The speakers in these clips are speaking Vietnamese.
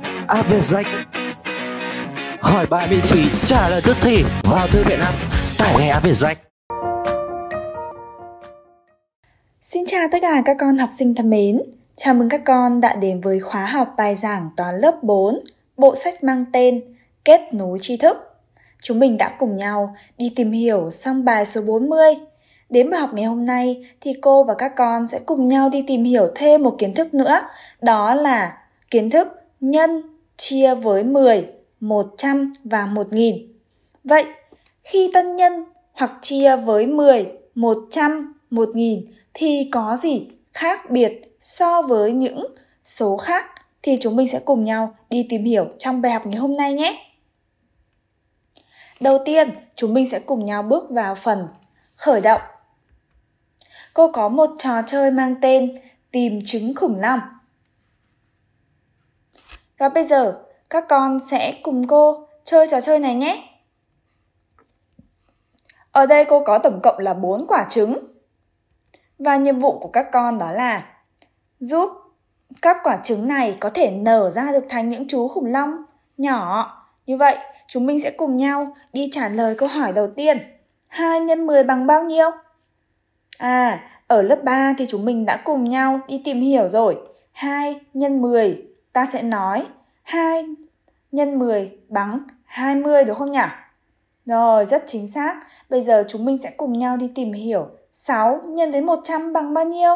Áp Avezec Hỏi bài miễn phí trả lời tức thì vào thư viện app tải ngay Avezec Xin chào tất cả các con học sinh thân mến Chào mừng các con đã đến với khóa học bài giảng toán lớp 4 Bộ sách mang tên Kết nối tri thức Chúng mình đã cùng nhau đi tìm hiểu xong bài số 40 Đến bài học ngày hôm nay thì cô và các con sẽ cùng nhau đi tìm hiểu thêm một kiến thức nữa, đó là kiến thức nhân chia với 10, 100 và 1000. Vậy, khi tân nhân hoặc chia với 10, 100, 1000 thì có gì khác biệt so với những số khác thì chúng mình sẽ cùng nhau đi tìm hiểu trong bài học ngày hôm nay nhé. Đầu tiên, chúng mình sẽ cùng nhau bước vào phần khởi động. Cô có một trò chơi mang tên tìm trứng khủng long và bây giờ, các con sẽ cùng cô chơi trò chơi này nhé. Ở đây cô có tổng cộng là 4 quả trứng. Và nhiệm vụ của các con đó là giúp các quả trứng này có thể nở ra được thành những chú khủng long nhỏ. Như vậy, chúng mình sẽ cùng nhau đi trả lời câu hỏi đầu tiên. 2 x 10 bằng bao nhiêu? À, ở lớp 3 thì chúng mình đã cùng nhau đi tìm hiểu rồi. 2 x 10 ta sẽ nói 2 nhân 10 bằng 20 đúng không nhỉ? Rồi, rất chính xác. Bây giờ chúng mình sẽ cùng nhau đi tìm hiểu 6 nhân đến 100 bằng bao nhiêu?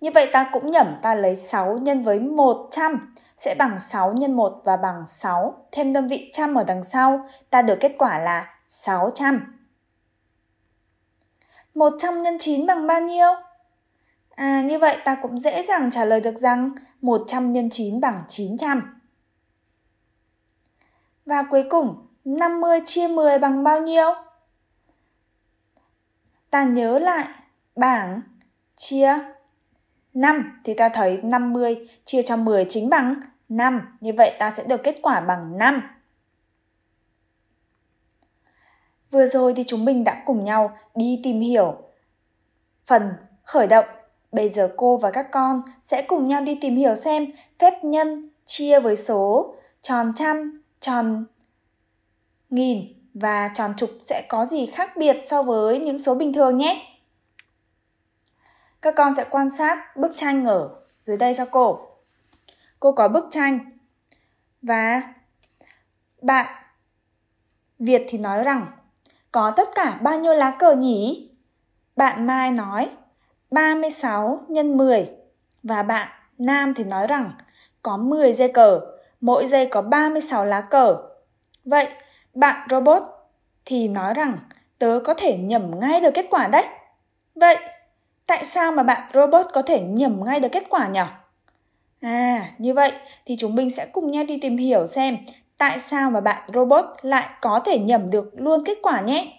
Như vậy ta cũng nhẩm ta lấy 6 nhân với 100 sẽ bằng 6 nhân 1 và bằng 6 thêm đơn vị trăm ở đằng sau, ta được kết quả là 600. 100 nhân 9 bằng bao nhiêu? À, như vậy ta cũng dễ dàng trả lời được rằng 100 x 9 bằng 900. Và cuối cùng, 50 chia 10 bằng bao nhiêu? Ta nhớ lại bảng chia 5 thì ta thấy 50 chia cho 10 chính bằng 5. Như vậy ta sẽ được kết quả bằng 5. Vừa rồi thì chúng mình đã cùng nhau đi tìm hiểu phần khởi động Bây giờ cô và các con sẽ cùng nhau đi tìm hiểu xem phép nhân chia với số tròn trăm, tròn nghìn và tròn chục sẽ có gì khác biệt so với những số bình thường nhé. Các con sẽ quan sát bức tranh ở dưới đây cho cô. Cô có bức tranh và bạn Việt thì nói rằng có tất cả bao nhiêu lá cờ nhỉ? Bạn Mai nói 36 x 10 và bạn Nam thì nói rằng có 10 dây cờ, mỗi dây có 36 lá cờ. Vậy, bạn robot thì nói rằng tớ có thể nhẩm ngay được kết quả đấy. Vậy, tại sao mà bạn robot có thể nhẩm ngay được kết quả nhỉ? À, như vậy thì chúng mình sẽ cùng nhau đi tìm hiểu xem tại sao mà bạn robot lại có thể nhẩm được luôn kết quả nhé.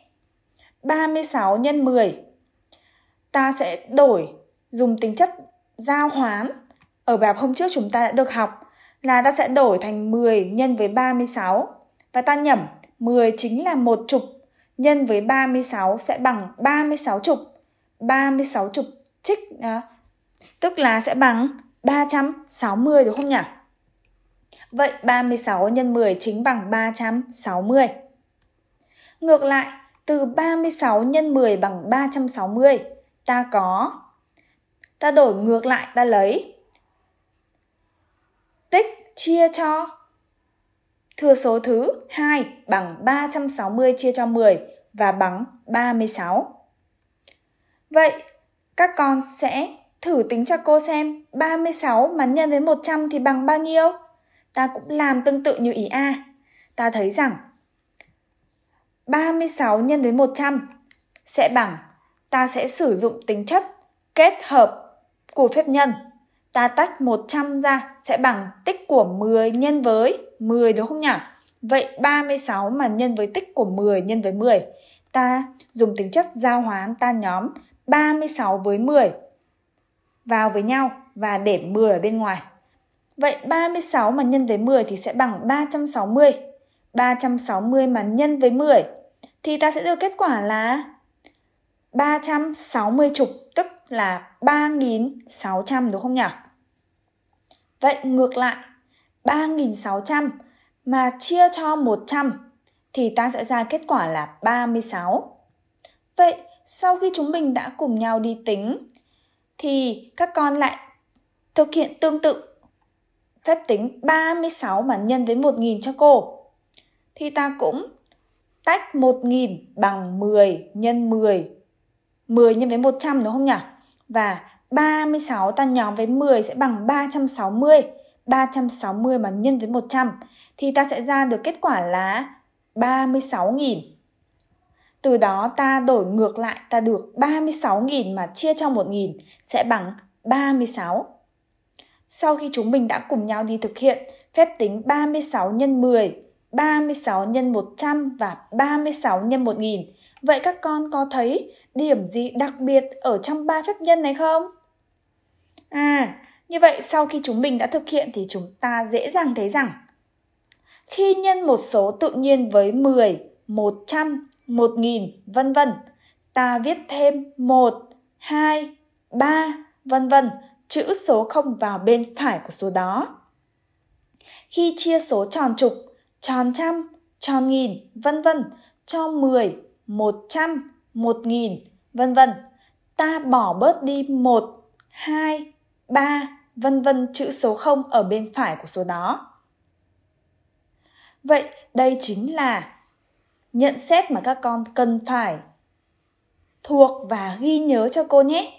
36 x 10 ta sẽ đổi dùng tính chất giao hoán ở bài học hôm trước chúng ta đã được học là ta sẽ đổi thành 10 nhân với 36 và ta nhẩm 10 chính là một chục nhân với 36 sẽ bằng 36 chục. 36 chục trích à, tức là sẽ bằng 360 đúng không nhỉ? Vậy 36 nhân 10 chính bằng 360. Ngược lại, từ 36 nhân 10 bằng 360 ta có ta đổi ngược lại ta lấy tích chia cho thừa số thứ 2 bằng 360 chia cho 10 và bằng 36. Vậy các con sẽ thử tính cho cô xem 36 mà nhân với 100 thì bằng bao nhiêu? Ta cũng làm tương tự như ý A. Ta thấy rằng 36 nhân với 100 sẽ bằng ta sẽ sử dụng tính chất kết hợp của phép nhân. Ta tách 100 ra sẽ bằng tích của 10 nhân với 10 đúng không nhỉ? Vậy 36 mà nhân với tích của 10 nhân với 10. Ta dùng tính chất giao hoán ta nhóm 36 với 10 vào với nhau và để 10 ở bên ngoài. Vậy 36 mà nhân với 10 thì sẽ bằng 360. 360 mà nhân với 10 thì ta sẽ được kết quả là 360 chục tức là 3.600 đúng không nhỉ? Vậy ngược lại 3.600 mà chia cho 100 thì ta sẽ ra kết quả là 36. Vậy sau khi chúng mình đã cùng nhau đi tính thì các con lại thực hiện tương tự phép tính 36 mà nhân với 1.000 cho cô. Thì ta cũng tách 1.000 bằng 10 nhân 10 10 nhân với 100 đúng không nhỉ? Và 36 ta nhóm với 10 sẽ bằng 360. 360 mà nhân với 100 thì ta sẽ ra được kết quả là 36.000. Từ đó ta đổi ngược lại ta được 36.000 mà chia cho 1.000 sẽ bằng 36. Sau khi chúng mình đã cùng nhau đi thực hiện phép tính 36 nhân 10 36 x 100 và 36 x 1000. Vậy các con có thấy điểm gì đặc biệt ở trong ba phép nhân này không? À, như vậy sau khi chúng mình đã thực hiện thì chúng ta dễ dàng thấy rằng khi nhân một số tự nhiên với 10, 100, 1000, vân vân, ta viết thêm 1, 2, 3, vân vân, chữ số không vào bên phải của số đó. Khi chia số tròn trục tròn trăm, tròn nghìn, vân vân, cho 10, 100, 1000, vân vân. Ta bỏ bớt đi 1, 2, 3, vân vân chữ số 0 ở bên phải của số đó. Vậy đây chính là nhận xét mà các con cần phải thuộc và ghi nhớ cho cô nhé.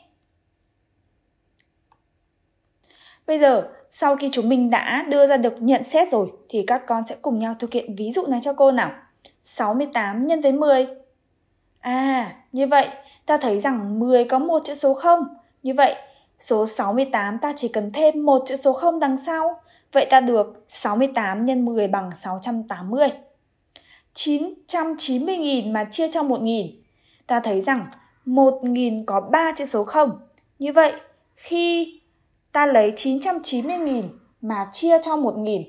Bây giờ sau khi chúng mình đã đưa ra được nhận xét rồi thì các con sẽ cùng nhau thực hiện ví dụ này cho cô nào. 68 nhân với 10. À, như vậy ta thấy rằng 10 có một chữ số 0. Như vậy, số 68 ta chỉ cần thêm một chữ số 0 đằng sau. Vậy ta được 68 nhân 10 bằng 680. 990.000 mà chia cho 1.000. Ta thấy rằng 1.000 có 3 chữ số 0. Như vậy, khi ta lấy 990.000 mà chia cho 1.000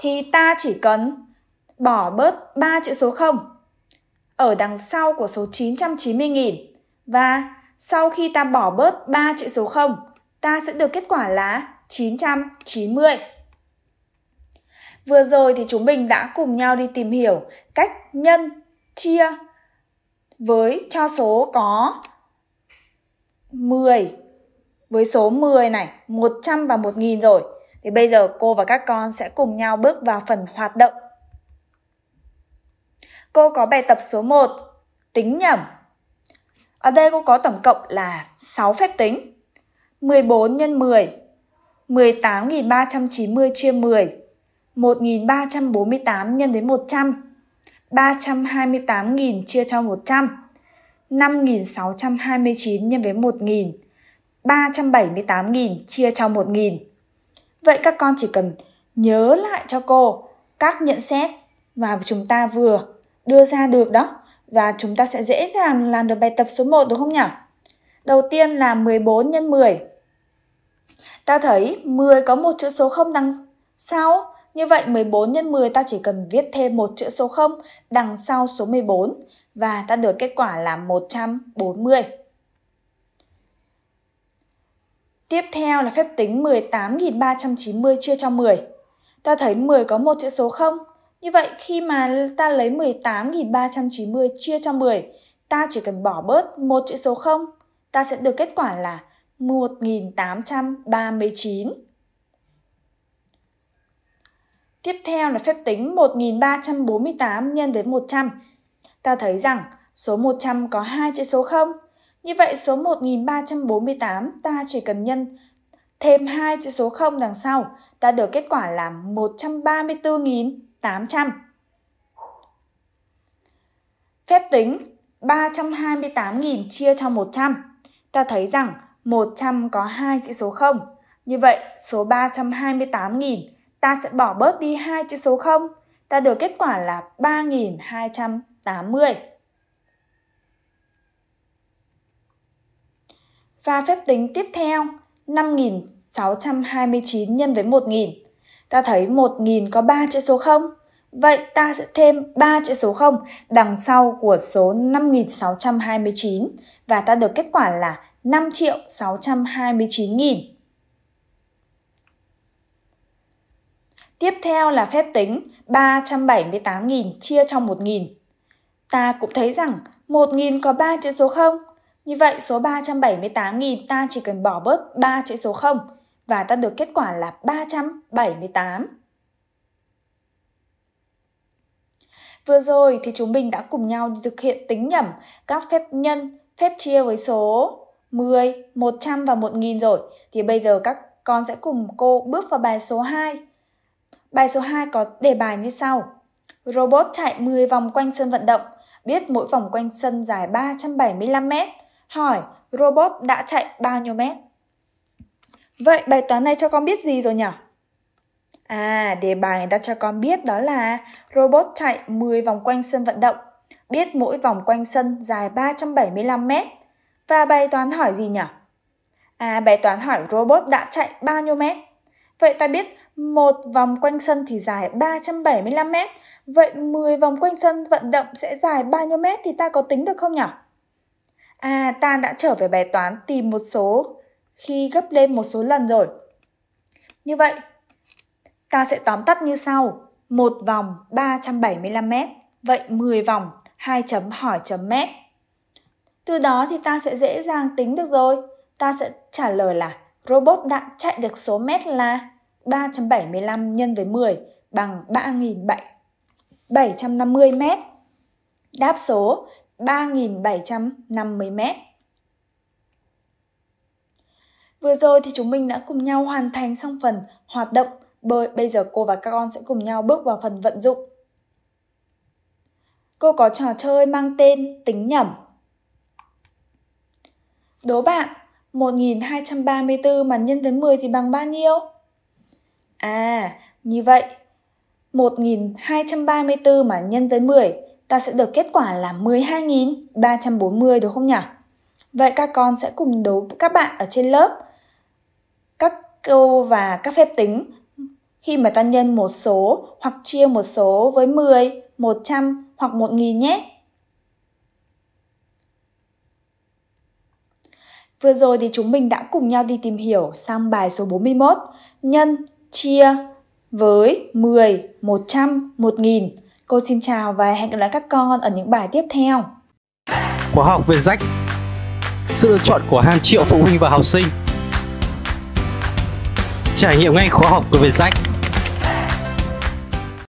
thì ta chỉ cần bỏ bớt 3 chữ số 0 ở đằng sau của số 990.000 và sau khi ta bỏ bớt 3 chữ số 0, ta sẽ được kết quả là 990. Vừa rồi thì chúng mình đã cùng nhau đi tìm hiểu cách nhân chia với cho số có 10, với số 10 này, 100 và 1000 rồi. Thì bây giờ cô và các con sẽ cùng nhau bước vào phần hoạt động. Cô có bài tập số 1, tính nhẩm. Ở đây cô có tổng cộng là 6 phép tính. 14 x 10, 18.390 chia 10, 1.348 nhân đến 100, 328.000 chia cho 100, 5.629 nhân với 1.000, 378.000 chia cho 1.000. Vậy các con chỉ cần nhớ lại cho cô các nhận xét mà chúng ta vừa đưa ra được đó và chúng ta sẽ dễ dàng làm được bài tập số 1 đúng không nhỉ? Đầu tiên là 14 x 10. Ta thấy 10 có một chữ số 0 đằng sau, như vậy 14 x 10 ta chỉ cần viết thêm một chữ số 0 đằng sau số 14 và ta được kết quả là 140. Tiếp theo là phép tính 18.390 chia cho 10. Ta thấy 10 có một chữ số không? Như vậy khi mà ta lấy 18.390 chia cho 10, ta chỉ cần bỏ bớt một chữ số 0, ta sẽ được kết quả là 1839. Tiếp theo là phép tính 1348 nhân đến 100. Ta thấy rằng số 100 có hai chữ số 0, như vậy số 1348 ta chỉ cần nhân thêm hai chữ số 0 đằng sau, ta được kết quả là 134.800. Phép tính 328.000 chia cho 100. Ta thấy rằng 100 có hai chữ số 0. Như vậy, số 328.000 ta sẽ bỏ bớt đi hai chữ số 0, ta được kết quả là 3.280. và phép tính tiếp theo 5.629 nhân với 1.000 Ta thấy 1.000 có 3 chữ số 0. Vậy ta sẽ thêm 3 chữ số 0 đằng sau của số 5.629 và ta được kết quả là 5 triệu 629 nghìn. Tiếp theo là phép tính 378.000 chia cho 1.000. Ta cũng thấy rằng 1.000 có 3 chữ số 0 như vậy số 378.000 ta chỉ cần bỏ bớt 3 chữ số 0 và ta được kết quả là 378. Vừa rồi thì chúng mình đã cùng nhau thực hiện tính nhẩm các phép nhân, phép chia với số 10, 100 và 1000 rồi. Thì bây giờ các con sẽ cùng cô bước vào bài số 2. Bài số 2 có đề bài như sau. Robot chạy 10 vòng quanh sân vận động, biết mỗi vòng quanh sân dài 375 mét. Hỏi, robot đã chạy bao nhiêu mét? Vậy bài toán này cho con biết gì rồi nhỉ? À, đề bài người ta cho con biết đó là robot chạy 10 vòng quanh sân vận động, biết mỗi vòng quanh sân dài 375 mét. Và bài toán hỏi gì nhỉ? À, bài toán hỏi robot đã chạy bao nhiêu mét? Vậy ta biết một vòng quanh sân thì dài 375 mét. Vậy 10 vòng quanh sân vận động sẽ dài bao nhiêu mét thì ta có tính được không nhỉ? À, ta đã trở về bài toán tìm một số khi gấp lên một số lần rồi. Như vậy, ta sẽ tóm tắt như sau. Một vòng 375 m, vậy 10 vòng 2 chấm hỏi chấm m. Từ đó thì ta sẽ dễ dàng tính được rồi. Ta sẽ trả lời là robot đã chạy được số mét là 375 nhân với 10 bằng 3.750 mét. Đáp số 3.750 mét. Vừa rồi thì chúng mình đã cùng nhau hoàn thành xong phần hoạt động bơi. Bây giờ cô và các con sẽ cùng nhau bước vào phần vận dụng. Cô có trò chơi mang tên tính nhẩm. Đố bạn, 1234 mà nhân với 10 thì bằng bao nhiêu? À, như vậy, 1234 mà nhân với 10 ta sẽ được kết quả là 12.340 đúng không nhỉ? Vậy các con sẽ cùng đấu các bạn ở trên lớp các câu và các phép tính khi mà ta nhân một số hoặc chia một số với 10, 100 hoặc 1.000 nhé. Vừa rồi thì chúng mình đã cùng nhau đi tìm hiểu sang bài số 41 nhân chia với 10, 100, 1000 Cô xin chào và hẹn gặp lại các con ở những bài tiếp theo. Khóa học về rách Sự lựa chọn của hàng triệu phụ huynh và học sinh Trải nghiệm ngay khóa học của Việt Rách